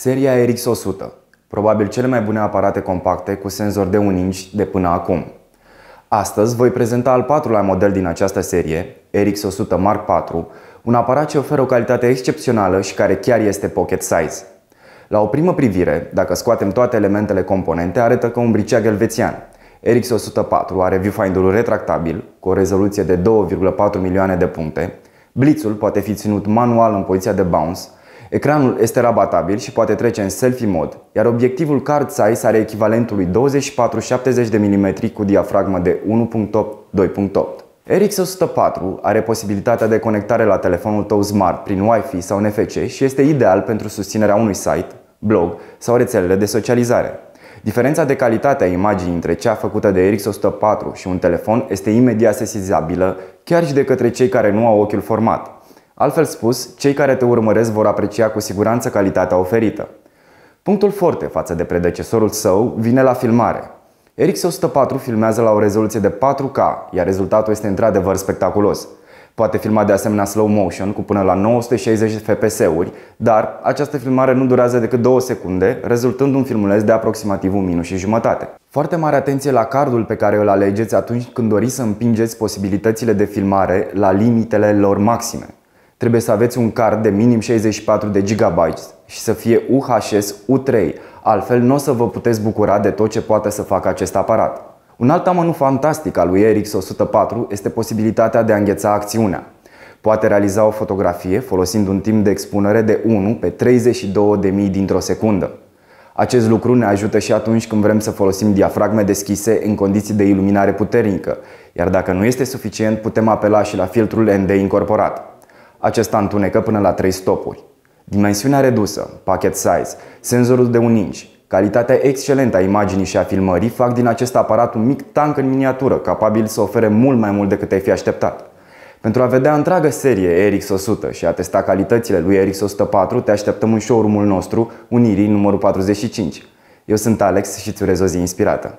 Seria RX100, probabil cele mai bune aparate compacte cu senzor de 1 inch de până acum. Astăzi voi prezenta al patrulea model din această serie, RX100 Mark IV, un aparat ce oferă o calitate excepțională și care chiar este pocket size. La o primă privire, dacă scoatem toate elementele componente, arată ca un briceag elvețian. RX104 are viewfinder-ul retractabil, cu o rezoluție de 2,4 milioane de puncte, blitzul poate fi ținut manual în poziția de bounce, Ecranul este rabatabil și poate trece în selfie mod, iar obiectivul card size are echivalentului 24-70 de mm cu diafragmă de 1.8-2.8. RX 104 are posibilitatea de conectare la telefonul tău smart prin Wi-Fi sau NFC și este ideal pentru susținerea unui site, blog sau rețelele de socializare. Diferența de calitate a imaginii între cea făcută de RX 104 și un telefon este imediat sesizabilă chiar și de către cei care nu au ochiul format. Altfel spus, cei care te urmăresc vor aprecia cu siguranță calitatea oferită. Punctul forte față de predecesorul său vine la filmare. Eric 104 filmează la o rezoluție de 4K, iar rezultatul este într-adevăr spectaculos. Poate filma de asemenea slow motion cu până la 960 fps-uri, dar această filmare nu durează decât 2 secunde, rezultând un filmuleț de aproximativ 1 minut și jumătate. Foarte mare atenție la cardul pe care îl alegeți atunci când doriți să împingeți posibilitățile de filmare la limitele lor maxime trebuie să aveți un card de minim 64 de GB și să fie UHS U3, altfel nu o să vă puteți bucura de tot ce poate să facă acest aparat. Un alt amănu fantastic al lui RX 104 este posibilitatea de a îngheța acțiunea. Poate realiza o fotografie folosind un timp de expunere de 1 pe 32.000 dintr-o secundă. Acest lucru ne ajută și atunci când vrem să folosim diafragme deschise în condiții de iluminare puternică, iar dacă nu este suficient, putem apela și la filtrul ND incorporat. Acesta întunecă până la 3 stopuri. Dimensiunea redusă, packet size, senzorul de 1 inch, calitatea excelentă a imaginii și a filmării fac din acest aparat un mic tank în miniatură, capabil să ofere mult mai mult decât ai fi așteptat. Pentru a vedea întreaga serie RX100 și a testa calitățile lui RX104, te așteptăm în show ul nostru, Unirii, numărul 45. Eu sunt Alex și îți urez o zi inspirată.